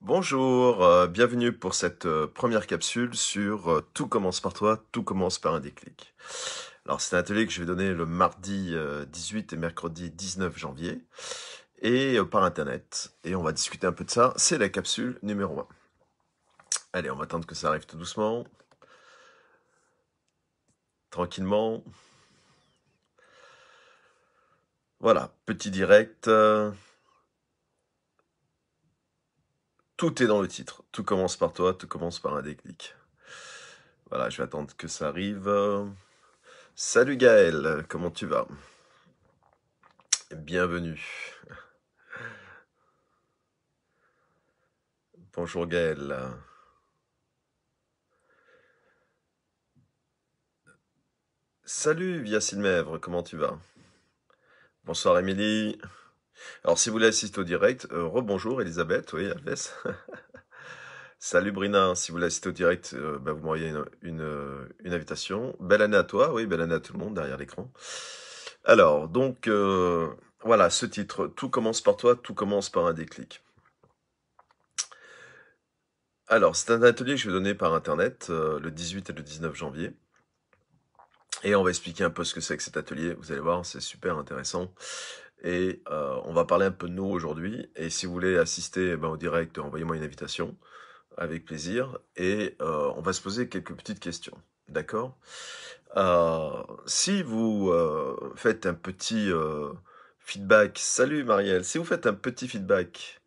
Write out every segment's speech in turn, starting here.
Bonjour, euh, bienvenue pour cette euh, première capsule sur euh, Tout commence par toi, tout commence par un déclic. Alors c'est un atelier que je vais donner le mardi 18 et mercredi 19 janvier et par internet. Et on va discuter un peu de ça. C'est la capsule numéro 1. Allez, on va attendre que ça arrive tout doucement. Tranquillement. Voilà, petit direct. Tout est dans le titre. Tout commence par toi, tout commence par un déclic. Voilà, je vais attendre que ça arrive. Salut Gaël, comment tu vas Bienvenue. Bonjour Gaël. Salut via Mèvre, comment tu vas Bonsoir Émilie. Alors, si vous voulez assister au direct, euh, rebonjour Elisabeth, oui, Alves. Salut Brina, si vous voulez assister au direct, euh, bah, vous m'envoyez euh, une, invitation. Belle année à toi, oui, belle année à tout le monde derrière l'écran. Alors, donc, voilà, ce titre, Tout commence par toi, tout commence par un déclic. Alors, c'est un atelier que je vais donner par Internet le 18 et le 19 janvier. Et on va expliquer un peu ce que c'est que cet atelier. Vous allez voir, c'est super intéressant. Et euh, on va parler un peu de nous aujourd'hui. Et si vous voulez assister eh ben, au direct, envoyez-moi une invitation avec plaisir. Et euh, on va se poser quelques petites questions. D'accord euh, Si vous faites un petit feedback, salut Marielle, si vous faites un petit feedback,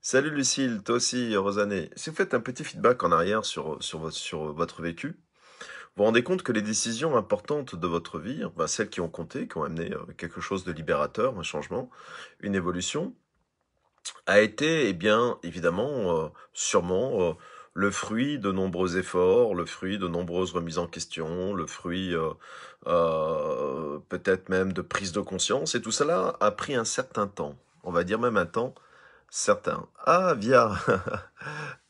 salut Lucille, toi aussi Rosané, si vous faites un petit feedback en arrière sur, sur votre vécu, vous rendez compte que les décisions importantes de votre vie, celles qui ont compté, qui ont amené euh, quelque chose de libérateur, un changement, une évolution, a été, eh bien, évidemment, euh, sûrement euh, le fruit de nombreux efforts, le fruit de nombreuses remises en question, le fruit peut-être même de prise de conscience, et tout cela a pris un certain temps, on va dire même un temps certain. Ah, via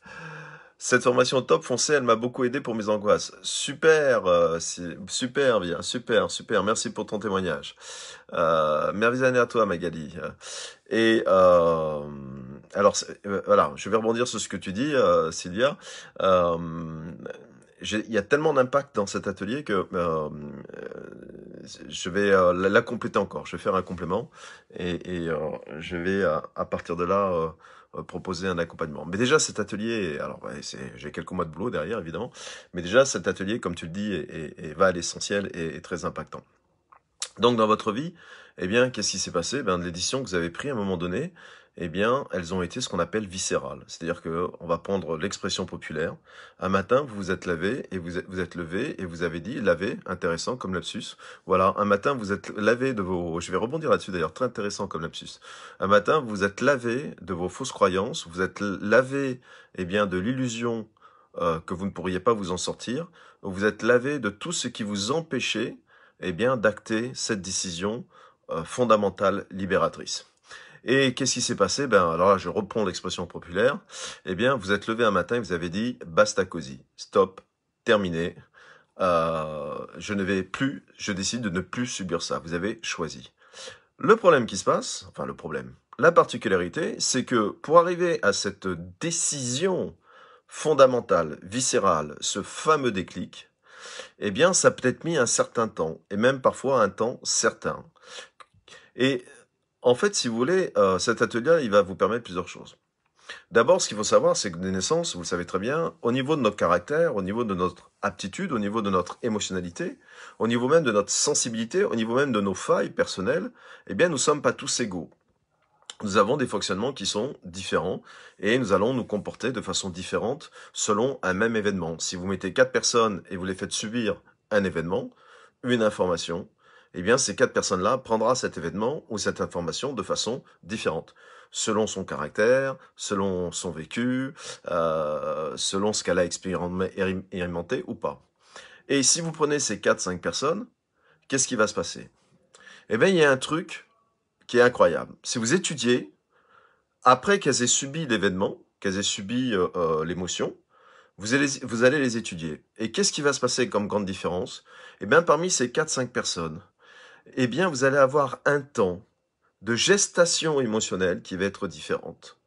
Cette formation top foncée, elle m'a beaucoup aidé pour mes angoisses. Super, euh, super, bien, super, super. Merci pour ton témoignage. Euh, merveilleuse année à toi, Magali. Et euh, alors, euh, voilà, je vais rebondir sur ce que tu dis, euh, Sylvia. il y a tellement d'impact dans cet atelier que je vais la, compléter encore. Je vais faire un complément et, je vais à, à, partir de là euh, proposer un accompagnement. Mais déjà, cet atelier, alors j'ai quelques mois de boulot derrière, évidemment, mais déjà, cet atelier, comme tu le dis, est, va à l'essentiel et est très impactant. Donc, dans votre vie, eh bien, qu'est-ce qui s'est passé ben, L'édition que vous avez prise, à un moment donné, eh bien, elles ont été ce qu'on appelle viscérales. C'est-à-dire que on va prendre l'expression populaire. Un matin, vous vous êtes lavé et vous êtes, vous êtes levé et vous avez dit lavé, intéressant comme lapsus. Voilà, un matin, vous êtes lavé de vos. Je vais rebondir là-dessus d'ailleurs, très intéressant comme lapsus. Un matin, vous êtes lavé de vos fausses croyances. Vous êtes lavé, eh bien, de l'illusion euh, que vous ne pourriez pas vous en sortir. Vous êtes lavé de tout ce qui vous empêchait, eh bien, d'acter cette décision euh, fondamentale libératrice. Et qu'est-ce qui s'est passé Ben alors là, je reprends l'expression populaire. Eh bien, vous êtes levé un matin et vous avez dit basta così, stop, terminé. Euh, je ne vais plus, je décide de ne plus subir ça. Vous avez choisi. Le problème qui se passe, enfin le problème, la particularité, c'est que pour arriver à cette décision fondamentale, viscérale, ce fameux déclic, eh bien, ça peut être mis un certain temps, et même parfois un temps certain. Et en fait, si vous voulez, euh, cet atelier, il va vous permettre plusieurs choses. D'abord, ce qu'il faut savoir, c'est que des naissances, vous le savez très bien, au niveau de notre caractère, au niveau de notre aptitude, au niveau de notre émotionnalité, au niveau même de notre sensibilité, au niveau même de nos failles personnelles, eh bien, nous ne sommes pas tous égaux. Nous avons des fonctionnements qui sont différents et nous allons nous comporter de façon différente selon un même événement. Si vous mettez quatre personnes et vous les faites subir un événement, une information, eh bien ces quatre personnes-là prendront cet événement ou cette information de façon différente, selon son caractère, selon son vécu, euh, selon ce qu'elle a expérimenté ou pas. Et si vous prenez ces quatre, cinq personnes, qu'est-ce qui va se passer Eh bien, il y a un truc qui est incroyable. Si vous étudiez, après qu'elles aient subi l'événement, qu'elles aient subi euh, euh, l'émotion, vous allez, vous allez les étudier. Et qu'est-ce qui va se passer comme grande différence Eh bien, parmi ces quatre, cinq personnes, eh bien, vous allez avoir un temps de gestation émotionnelle qui va être différente.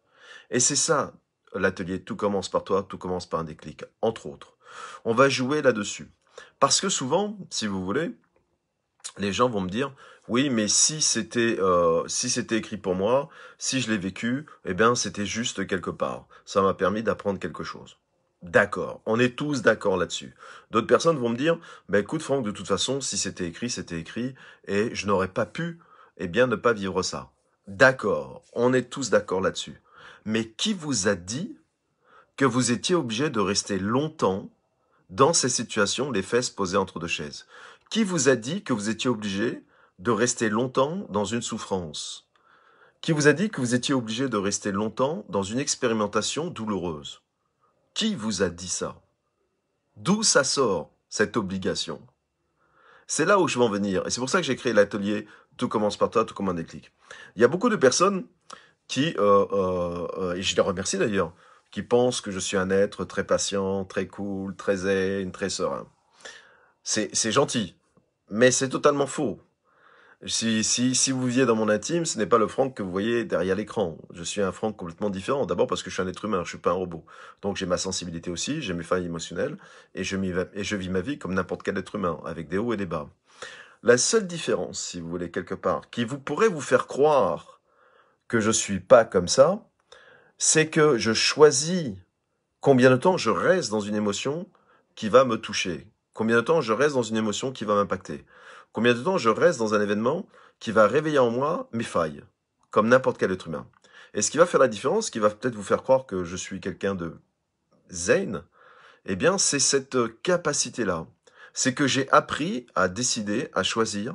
Et c'est ça, l'atelier Tout commence par toi, tout commence par un déclic, entre autres. On va jouer là-dessus. Parce que souvent, si vous voulez, les gens vont me dire oui mais si c'était euh, si c'était écrit pour moi si je l'ai vécu eh bien c'était juste quelque part ça m'a permis d'apprendre quelque chose D'accord, on est tous d'accord là-dessus. D'autres personnes vont me dire, bah, écoute Franck, de toute façon, si c'était écrit, c'était écrit, et je n'aurais pas pu, eh bien, ne pas vivre ça. D'accord, on est tous d'accord là-dessus. Mais qui vous a dit que vous étiez obligé de rester longtemps dans ces situations, les fesses posées entre deux chaises Qui vous a dit que vous étiez obligé de rester longtemps dans une souffrance Qui vous a dit que vous étiez obligé de rester longtemps dans une expérimentation douloureuse qui vous a dit ça D'où ça sort, cette obligation C'est là où je veux en venir. Et c'est pour ça que j'ai créé l'atelier Tout commence par toi, tout comme un déclic. Il y a beaucoup de personnes qui, euh, euh, euh, et je les remercie d'ailleurs, qui pensent que je suis un être très patient, très cool, très zen, très serein. C'est gentil, mais c'est totalement faux. Si, vous viviez dans mon intime, ce n'est pas le Franck que vous voyez derrière l'écran. Je suis un Franck complètement différent. D'abord parce que je suis un être humain, je suis pas un robot. Donc j'ai ma sensibilité aussi, j'ai mes failles émotionnelles, et je, et je vis ma vie comme n'importe quel être humain, avec des hauts et des bas. La seule différence, si vous voulez, quelque part, qui vous pourrait vous faire croire que je suis pas comme ça, c'est que je choisis combien de temps je reste dans une émotion qui va me toucher, combien de temps je reste dans une émotion qui va m'impacter. Combien de temps je reste dans un événement qui va réveiller en moi mes failles, comme n'importe quel être humain Et ce qui va faire la différence, ce qui va peut-être vous faire croire que je suis quelqu'un de zen, eh bien, c'est cette capacité-là. C'est que j'ai appris à décider, à choisir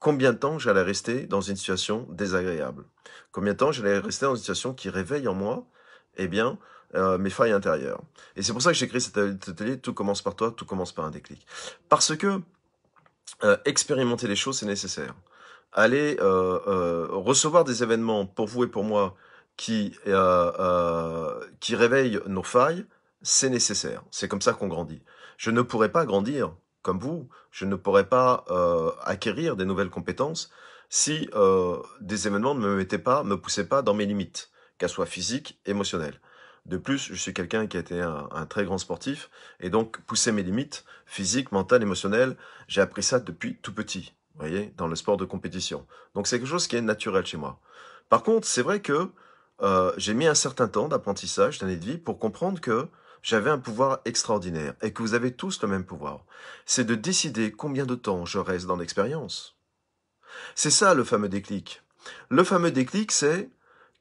combien de temps j'allais rester dans une situation désagréable. Combien de temps j'allais rester dans une situation qui réveille en moi, eh bien, euh, mes failles intérieures. Et c'est pour ça que j'ai écrit cet atelier Tout commence par toi, tout commence par un déclic. Parce que euh, expérimenter les choses, c'est nécessaire. aller euh, euh, recevoir des événements pour vous et pour moi qui, réveillent nos failles, c'est nécessaire. C'est comme ça qu'on grandit. Je ne pourrais pas grandir comme vous, je ne pourrais pas acquérir des nouvelles compétences si des événements ne me mettaient pas, me poussaient pas dans mes limites, qu'elles soient physiques, émotionnelles. De plus, je suis quelqu'un qui a été un, très grand sportif, et donc pousser mes limites physiques, mentales, émotionnelles, j'ai appris ça depuis tout petit, vous voyez, dans le sport de compétition. Donc c'est quelque chose qui est naturel chez moi. Par contre, c'est vrai que euh, j'ai mis un certain temps d'apprentissage, d'année de vie, pour comprendre que j'avais un pouvoir extraordinaire, et que vous avez tous le même pouvoir. C'est de décider combien de temps je reste dans l'expérience. C'est ça le fameux déclic. Le fameux déclic, c'est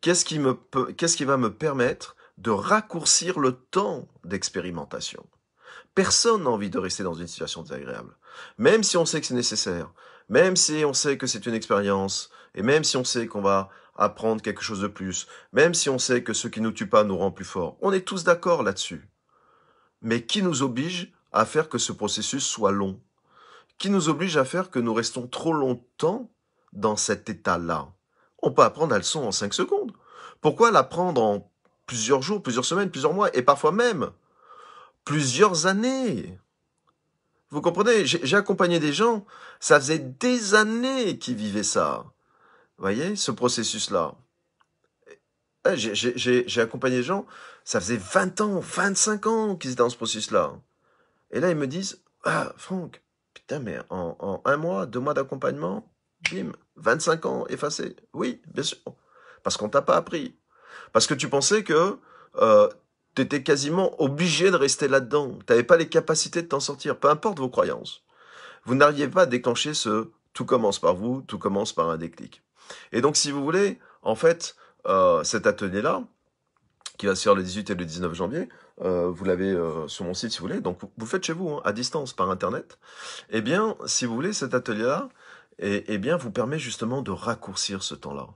qu'est-ce qui, me qu'est-ce qui va me permettre de raccourcir le temps d'expérimentation. Personne n'a envie de rester dans une situation désagréable, même si on sait que c'est nécessaire, même si on sait que c'est une expérience, et même si on sait qu'on va apprendre quelque chose de plus, même si on sait que ce qui nous tue pas nous rend plus forts. On est tous d'accord là-dessus. Mais qui nous oblige à faire que ce processus soit long Qui nous oblige à faire que nous restons trop longtemps dans cet état-là On peut apprendre la leçon en 5 secondes. Pourquoi l'apprendre en plusieurs jours, plusieurs semaines, plusieurs mois, et parfois même plusieurs années. Vous comprenez J'ai accompagné des gens, ça faisait des années qu'ils vivaient ça. Vous voyez, ce processus-là. Eh, j'ai accompagné des gens, ça faisait 20 ans, 25 ans qu'ils étaient dans ce processus-là. Et là, ils me disent, ah, Franck, putain, mais en, un mois, deux mois d'accompagnement, bim, 25 ans effacés. Oui, bien sûr. Parce qu'on t'a pas appris. Parce que tu pensais que euh, tu étais quasiment obligé de rester là-dedans. Tu n'avais pas les capacités de t'en sortir, peu importe vos croyances. Vous n'arriviez pas à déclencher ce tout commence par vous, tout commence par un déclic. Et donc, si vous voulez, en fait, euh, cet atelier-là, qui va se faire le 18 et le 19 janvier, euh, vous l'avez sur mon site si vous voulez, donc vous, faites chez vous, hein, à distance, par Internet, eh bien, si vous voulez, cet atelier-là, eh, eh bien, vous permet justement de raccourcir ce temps-là.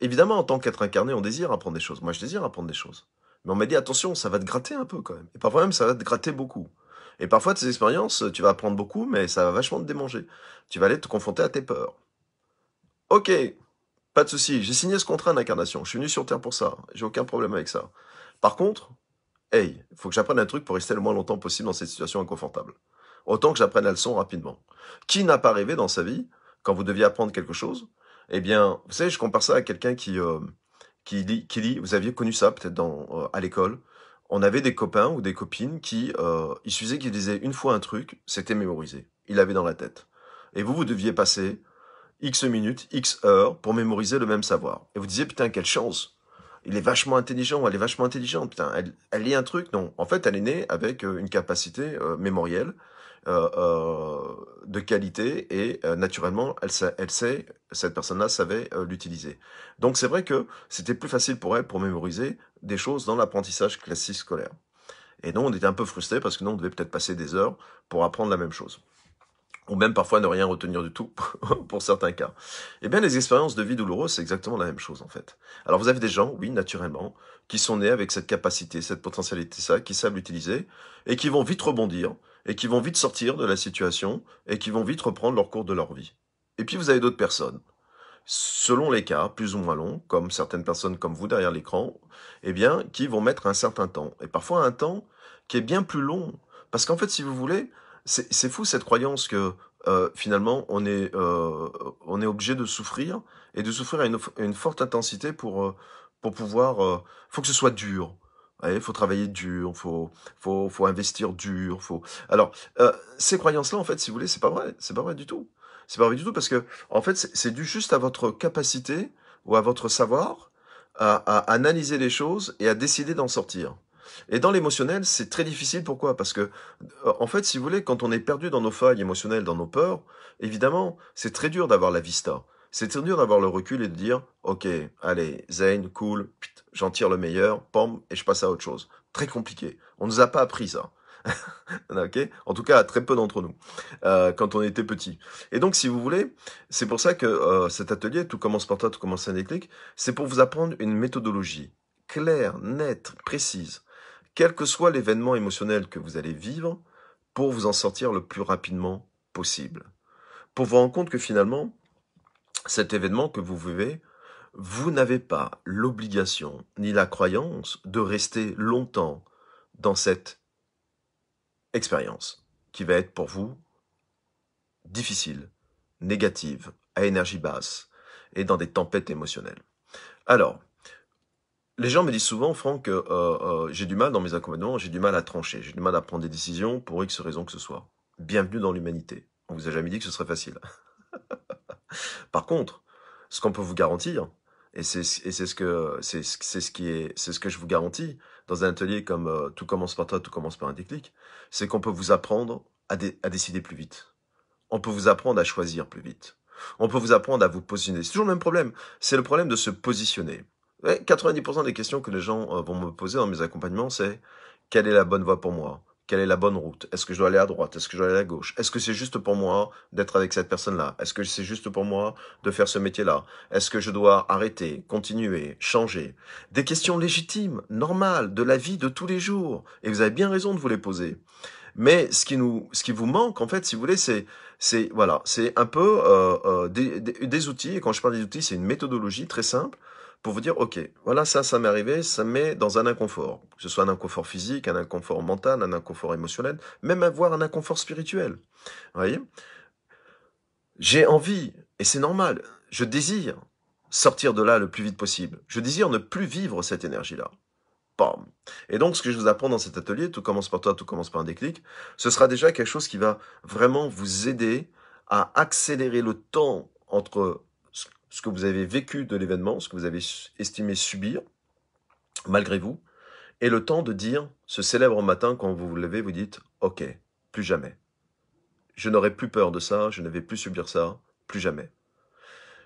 Évidemment, en tant qu'être incarné, on désire apprendre des choses. Moi, je désire apprendre des choses. Mais on m'a dit, attention, ça va te gratter un peu quand même. Et parfois même, ça va te gratter beaucoup. Et parfois, de ces expériences, tu vas apprendre beaucoup, mais ça va vachement te démanger. Tu vas aller te confronter à tes peurs. Ok, pas de souci, j'ai signé ce contrat d'incarnation. Je suis venu sur Terre pour ça. J'ai aucun problème avec ça. Par contre, hey, il faut que j'apprenne un truc pour rester le moins longtemps possible dans cette situation inconfortable. Autant que j'apprenne la leçon rapidement. Qui n'a pas rêvé dans sa vie, quand vous deviez apprendre quelque chose, eh bien, vous savez, je compare ça à quelqu'un qui, euh, vous aviez connu ça peut-être euh, à l'école, on avait des copains ou des copines qui, euh, il suffisait qu'ils disaient une fois un truc, c'était mémorisé, il l'avait dans la tête. Et vous, vous deviez passer X minutes, X heures pour mémoriser le même savoir. Et vous disiez, putain, quelle chance il est vachement intelligent, elle est vachement intelligente, putain, elle, lit un truc, non. En fait, elle est née avec euh, une capacité mémorielle euh, euh, de qualité et euh, naturellement, elle, sait, elle sait cette personne-là savait l'utiliser. Donc c'est vrai que c'était plus facile pour elle pour mémoriser des choses dans l'apprentissage classique scolaire. Et nous, on était un peu frustré parce que nous on devait peut-être passer des heures pour apprendre la même chose ou même parfois ne rien retenir du tout pour certains cas. Eh bien, les expériences de vie douloureuses, c'est exactement la même chose en fait. Alors vous avez des gens, oui, naturellement, qui sont nés avec cette capacité, cette potentialité, ça, qui savent l'utiliser et qui vont vite rebondir et qui vont vite sortir de la situation et qui vont vite reprendre leur cours de leur vie. Et puis vous avez d'autres personnes, selon les cas, plus ou moins longs, comme certaines personnes comme vous derrière l'écran, eh bien, qui vont mettre un certain temps. Et parfois un temps qui est bien plus long. Parce qu'en fait, si vous voulez, c'est fou cette croyance que euh, finalement, on est, euh, on est obligé de souffrir, et de souffrir à une, forte intensité pour, euh, pour pouvoir... faut que ce soit dur, il faut travailler dur, faut, faut, faut investir dur, faut. Alors, euh, ces croyances-là, en fait, si vous voulez, c'est pas vrai, c'est pas vrai du tout. C'est pas vrai du tout parce que, en fait, c'est dû juste à votre capacité ou à votre savoir à, à analyser les choses et à décider d'en sortir. Et dans l'émotionnel, c'est très difficile. Pourquoi Parce que, en fait, si vous voulez, quand on est perdu dans nos failles émotionnelles, dans nos peurs, évidemment, c'est très dur d'avoir la vista. C'est très dur d'avoir le recul et de dire, ok, allez, zen, cool, j'en tire le meilleur, pam, et je passe à autre chose. Très compliqué. On ne nous a pas appris ça. ok en tout cas, très peu d'entre nous, euh, quand on était petit. Et donc, si vous voulez, c'est pour ça que euh, cet atelier, tout commence par toi, tout commence un déclic, c'est pour vous apprendre une méthodologie claire, nette, précise, quel que soit l'événement émotionnel que vous allez vivre, pour vous en sortir le plus rapidement possible. Pour vous rendre compte que finalement, cet événement que vous vivez, vous n'avez pas l'obligation ni la croyance de rester longtemps dans cette expérience qui va être pour vous difficile, négative, à énergie basse et dans des tempêtes émotionnelles. Alors, les gens me disent souvent, Franck, euh, euh, j'ai du mal dans mes accommodements, j'ai du mal à trancher, j'ai du mal à prendre des décisions pour X raison que ce soit. Bienvenue dans l'humanité. On vous a jamais dit que ce serait facile. Par contre, ce qu'on peut vous garantir, et c'est ce que c'est ce qui c'est ce que je vous garantis dans un atelier comme euh, tout commence par toi, tout commence par un déclic, c'est qu'on peut vous apprendre à, à décider plus vite. On peut vous apprendre à choisir plus vite. On peut vous apprendre à vous positionner. C'est toujours le même problème. C'est le problème de se positionner. 90% des questions que les gens euh, vont me poser dans mes accompagnements, c'est quelle est la bonne voie pour moi quelle est la bonne route Est-ce que je dois aller à droite Est-ce que je dois aller à gauche Est-ce que c'est juste pour moi d'être avec cette personne-là Est-ce que c'est juste pour moi de faire ce métier-là Est-ce que je dois arrêter, continuer, changer Des questions légitimes, normales, de la vie de tous les jours. Et vous avez bien raison de vous les poser. Mais ce qui nous, ce qui vous manque en fait, si vous voulez, c'est, c'est voilà, c'est un peu euh, euh, des, outils. Et quand je parle des outils, c'est une méthodologie très simple pour vous dire, OK, voilà, ça, ça m'est arrivé, ça me met dans un inconfort. Que ce soit un inconfort physique, un inconfort mental, un inconfort émotionnel, même avoir un inconfort spirituel. Vous voyez J'ai envie, et c'est normal, je désire sortir de là le plus vite possible. Je désire ne plus vivre cette énergie-là. Et donc, ce que je vous apprends dans cet atelier, tout commence par toi, tout commence par un déclic, ce sera déjà quelque chose qui va vraiment vous aider à accélérer le temps entre ce que vous avez vécu de l'événement, ce que vous avez estimé subir, malgré vous, et le temps de dire ce célèbre matin quand vous vous levez, vous dites Ok, plus jamais. Je n'aurai plus peur de ça, je ne vais plus subir ça, plus jamais.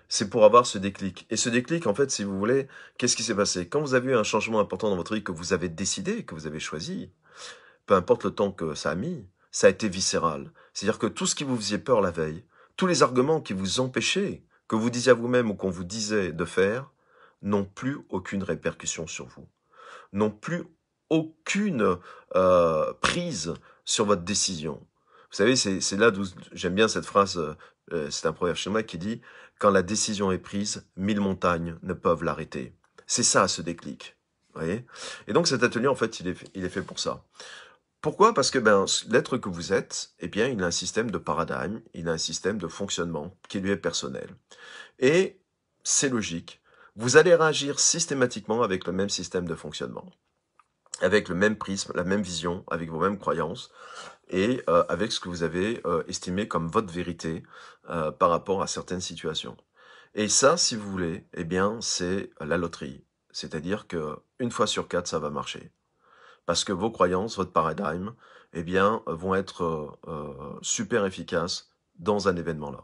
C'est pour avoir ce déclic. Et ce déclic, en fait, si vous voulez, qu'est-ce qui s'est passé Quand vous avez eu un changement important dans votre vie que vous avez décidé, que vous avez choisi, peu importe le temps que ça a mis, ça a été viscéral. C'est-à-dire que tout ce qui vous faisait peur la veille, tous les arguments qui vous empêchaient que vous disiez à vous-même ou qu'on vous disait de faire, n'ont plus aucune répercussion sur vous, n'ont plus aucune euh, prise sur votre décision. Vous savez, c'est là d'où j'aime bien cette phrase, euh, euh, c'est un proverbe chinois qui dit « Quand la décision est prise, mille montagnes ne peuvent l'arrêter ». C'est ça ce déclic. Vous voyez Et donc cet atelier, en fait, il il est fait pour ça. Pourquoi Parce que ben, l'être que vous êtes, eh bien, il a un système de paradigme, il a un système de fonctionnement qui lui est personnel. Et c'est logique. Vous allez réagir systématiquement avec le même système de fonctionnement, avec le même prisme, la même vision, avec vos mêmes croyances et euh, avec ce que vous avez euh, estimé comme votre vérité euh, par rapport à certaines situations. Et ça, si vous voulez, eh bien, c'est la loterie. C'est-à-dire que une fois sur quatre, ça va marcher parce que vos croyances, votre paradigme, eh bien, euh, vont être euh, euh, super efficaces dans un événement-là.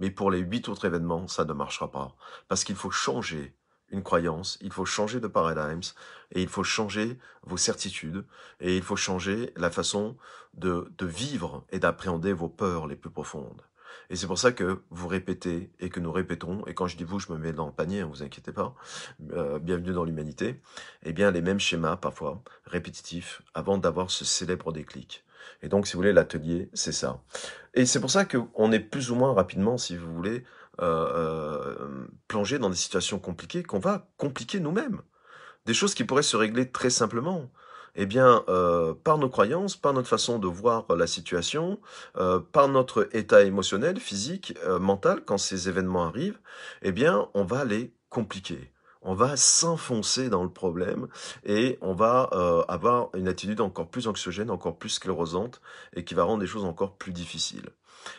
Mais pour les huit autres événements, ça ne marchera pas, parce qu'il faut changer une croyance, il faut changer de paradigme, et il faut changer vos certitudes, et il faut changer la façon de vivre et d'appréhender vos peurs les plus profondes. Et c'est pour ça que vous répétez et que nous répétons, et quand je dis vous, je me mets dans le panier, ne hein, vous inquiétez pas, euh, bienvenue dans l'humanité, eh bien les mêmes schémas parfois, répétitifs, avant d'avoir ce célèbre déclic. Et donc, si vous voulez, l'atelier, c'est ça. Et c'est pour ça qu'on est plus ou moins rapidement, si vous voulez, euh, euh, plongé dans des situations compliquées qu'on va compliquer nous-mêmes. Des choses qui pourraient se régler très simplement eh bien, euh, par nos croyances, par notre façon de voir la situation, euh, par notre état émotionnel, physique, euh, mental, quand ces événements arrivent, eh bien, on va les compliquer. On va s'enfoncer dans le problème et on va avoir une attitude encore plus anxiogène, encore plus sclérosante et qui va rendre les choses encore plus difficiles.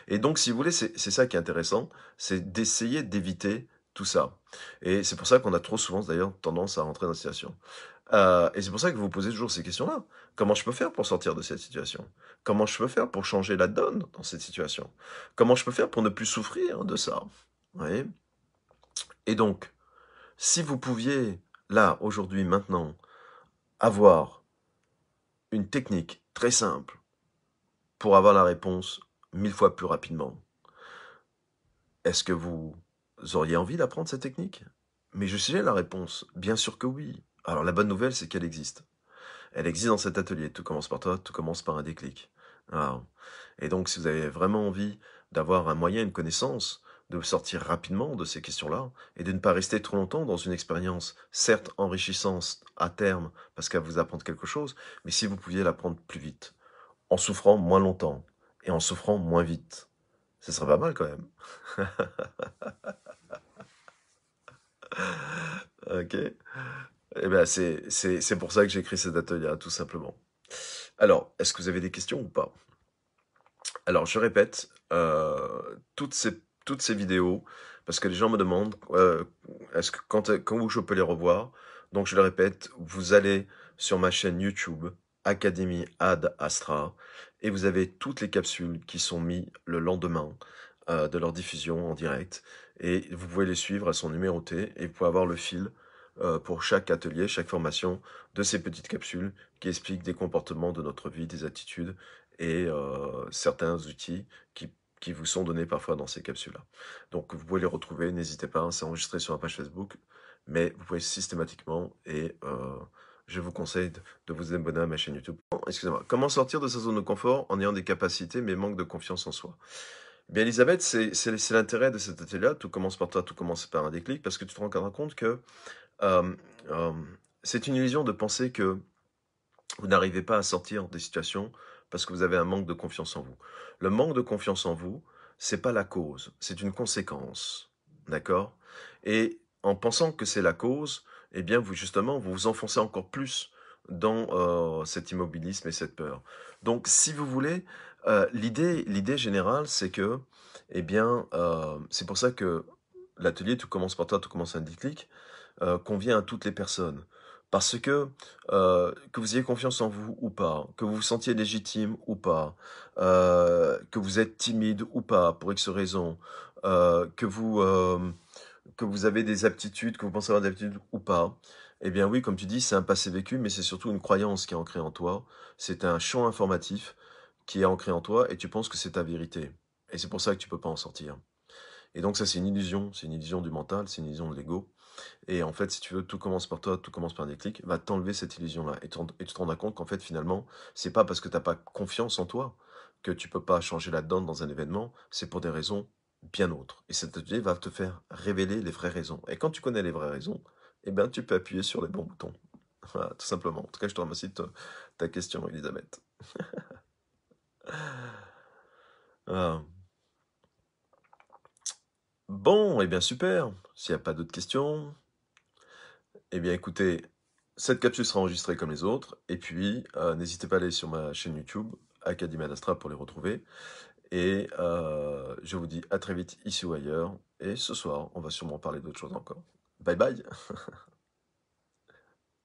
Et donc, si vous voulez, c'est ça qui est intéressant, c'est d'essayer d'éviter tout ça. Et c'est pour ça qu'on a trop souvent d'ailleurs tendance à rentrer dans la situation. Euh, et c'est pour ça que vous vous posez toujours ces questions-là. Comment je peux faire pour sortir de cette situation Comment je peux faire pour changer la donne dans cette situation Comment je peux faire pour ne plus souffrir de ça vous voyez Et donc, si vous pouviez, là, aujourd'hui, maintenant, avoir une technique très simple pour avoir la réponse mille fois plus rapidement, est-ce que vous auriez envie d'apprendre cette technique Mais je sais la réponse. Bien sûr que oui. Alors la bonne nouvelle, c'est qu'elle existe. Elle existe dans cet atelier. Tout commence par toi, tout commence par un déclic. Ah. Et donc, si vous avez vraiment envie d'avoir un moyen, une connaissance, de sortir rapidement de ces questions-là et de ne pas rester trop longtemps dans une expérience, certes enrichissante à terme parce qu'elle vous apprend quelque chose, mais si vous pouviez l'apprendre plus vite, en souffrant moins longtemps et en souffrant moins vite. Ce sera pas mal quand même. ok. Eh bien, c'est pour ça que j'ai écrit cet atelier, hein, tout simplement. Alors, est-ce que vous avez des questions ou pas Alors, je répète, euh, toutes, ces, toutes ces vidéos, parce que les gens me demandent euh, est-ce que quand, quand je peux les revoir. Donc, je le répète, vous allez sur ma chaîne YouTube, Académie Ad Astra et vous avez toutes les capsules qui sont mises le lendemain euh, de leur diffusion en direct et vous pouvez les suivre, elles sont numérotées et vous pouvez avoir le fil euh, pour chaque atelier, chaque formation de ces petites capsules qui expliquent des comportements de notre vie, des attitudes et euh, certains outils qui vous sont donnés parfois dans ces capsules-là. Donc vous pouvez les retrouver, n'hésitez pas, hein, c'est enregistré sur la page Facebook, mais vous pouvez systématiquement et je vous conseille de, vous abonner à ma chaîne YouTube. Excusez-moi. Comment sortir de sa zone de confort en ayant des capacités mais manque de confiance en soi eh Bien, Elisabeth, c'est l'intérêt de cet atelier-là. Tout commence par toi, tout commence par un déclic, parce que tu te rends compte que euh, euh, c'est une illusion de penser que vous n'arrivez pas à sortir des situations parce que vous avez un manque de confiance en vous. Le manque de confiance en vous, c'est pas la cause, c'est une conséquence. D'accord Et en pensant que c'est la cause, eh bien, vous, justement, vous vous enfoncez encore plus dans euh, cet immobilisme et cette peur. Donc, si vous voulez, euh, l'idée, l'idée générale, c'est que, et eh bien, euh, c'est pour ça que l'atelier Tout commence par toi, tout commence un clic convient à toutes les personnes. Parce que, que vous ayez confiance en vous ou pas, que vous vous sentiez légitime ou pas, que vous êtes timide ou pas, pour X raison, que vous que vous avez des aptitudes, que vous pensez avoir des aptitudes ou pas, eh bien oui, comme tu dis, c'est un passé vécu, mais c'est surtout une croyance qui est ancrée en toi. C'est un champ informatif qui est ancré en toi et tu penses que c'est ta vérité. Et c'est pour ça que tu peux pas en sortir. Et donc ça, c'est une illusion. C'est une illusion du mental, c'est une illusion de l'ego. Et en fait, si tu veux, tout commence par toi, tout commence par un déclic, va t'enlever cette illusion-là. Et, tu te rends compte qu'en fait, finalement, c'est pas parce que tu n'as pas confiance en toi que tu peux pas changer là-dedans dans un événement, c'est pour des raisons bien autre. Et cet atelier va te faire révéler les vraies raisons. Et quand tu connais les vraies raisons, eh bien, tu peux appuyer sur les bons boutons. Voilà, tout simplement. En tout cas, je te remercie de ta question, Elisabeth. Ah. Bon, et eh bien, super. S'il n'y a pas d'autres questions, eh bien, écoutez, cette capsule sera enregistrée comme les autres. Et puis, euh, n'hésitez pas à aller sur ma chaîne YouTube, Académie Adastra, pour les retrouver. Et euh, je vous dis à très vite ici ou ailleurs. Et ce soir, on va sûrement parler d'autres choses encore. Bye bye